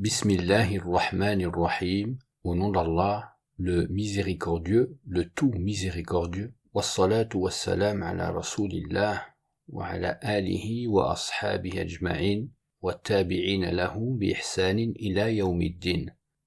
Bismillahirrahmanirrahim, au nom d'Allah, le miséricordieux, le tout miséricordieux. ala rasulillah wa ala alihi wa ashabihi ajma'in wa tabi'in lahu bi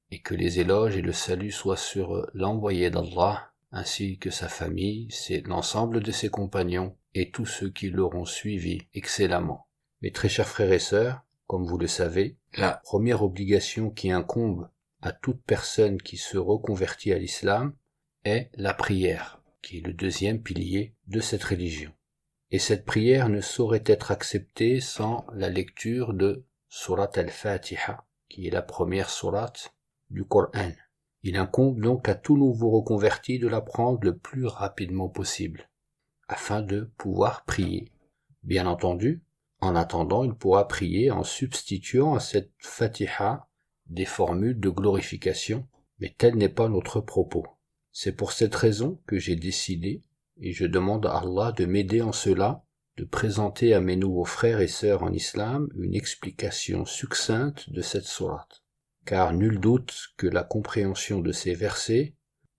Et que les éloges et le salut soient sur l'envoyé d'Allah, ainsi que sa famille, c'est l'ensemble de ses compagnons et tous ceux qui l'auront suivi excellemment. Mes très chers frères et sœurs, comme vous le savez, la première obligation qui incombe à toute personne qui se reconvertit à l'islam est la prière, qui est le deuxième pilier de cette religion. Et cette prière ne saurait être acceptée sans la lecture de Surat al-Fatiha, qui est la première surat du Coran. Il incombe donc à tout nouveau reconverti de l'apprendre le plus rapidement possible, afin de pouvoir prier. Bien entendu, en attendant, il pourra prier en substituant à cette fatiha des formules de glorification, mais tel n'est pas notre propos. C'est pour cette raison que j'ai décidé, et je demande à Allah de m'aider en cela, de présenter à mes nouveaux frères et sœurs en islam une explication succincte de cette sourate. Car nul doute que la compréhension de ces versets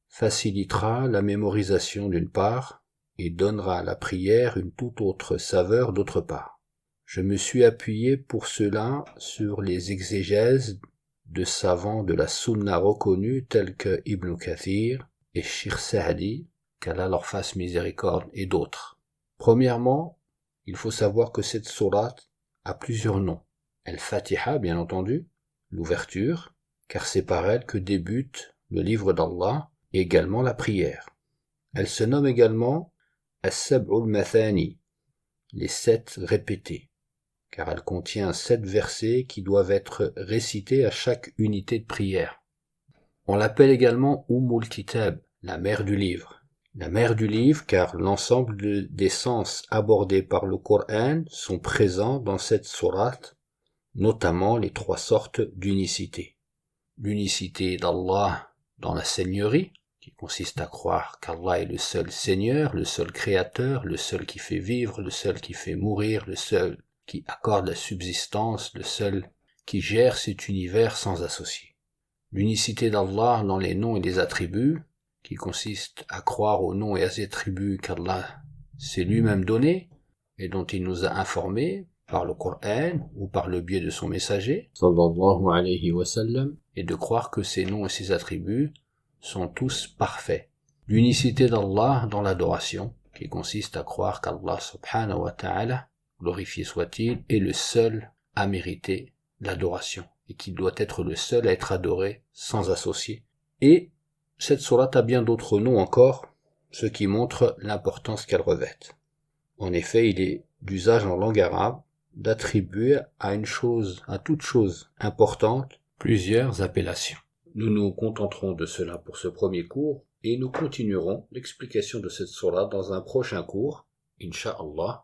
facilitera la mémorisation d'une part et donnera à la prière une toute autre saveur d'autre part. Je me suis appuyé pour cela sur les exégèses de savants de la Sunna reconnus tels que Ibn Kathir et Shir Saadi, qu'Allah leur fasse miséricorde, et d'autres. Premièrement, il faut savoir que cette Surat a plusieurs noms. Elle fatiha bien entendu, l'ouverture, car c'est par elle que débute le livre d'Allah et également la prière. Elle se nomme également As-Sab'ul Mathani, les sept répétés car elle contient sept versets qui doivent être récités à chaque unité de prière. On l'appelle également Ummul Kitab, la mère du livre. La mère du livre car l'ensemble des sens abordés par le Coran sont présents dans cette sourate, notamment les trois sortes d'unicité. L'unicité d'Allah dans la Seigneurie, qui consiste à croire qu'Allah est le seul Seigneur, le seul Créateur, le seul qui fait vivre, le seul qui fait mourir, le seul qui accorde la subsistance de celle qui gère cet univers sans associé. L'unicité d'Allah dans les noms et les attributs, qui consiste à croire aux noms et à ses attributs qu'Allah s'est lui-même donné et dont il nous a informés par le Coran ou par le biais de son messager, et de croire que ces noms et ces attributs sont tous parfaits. L'unicité d'Allah dans l'adoration, qui consiste à croire qu'Allah subhanahu glorifié soit-il, est le seul à mériter l'adoration et qu'il doit être le seul à être adoré sans associé. Et cette sourate a bien d'autres noms encore, ce qui montre l'importance qu'elle revêt. En effet, il est d'usage en langue arabe d'attribuer à une chose, à toute chose importante, plusieurs appellations. Nous nous contenterons de cela pour ce premier cours et nous continuerons l'explication de cette sourate dans un prochain cours, Inch'Allah.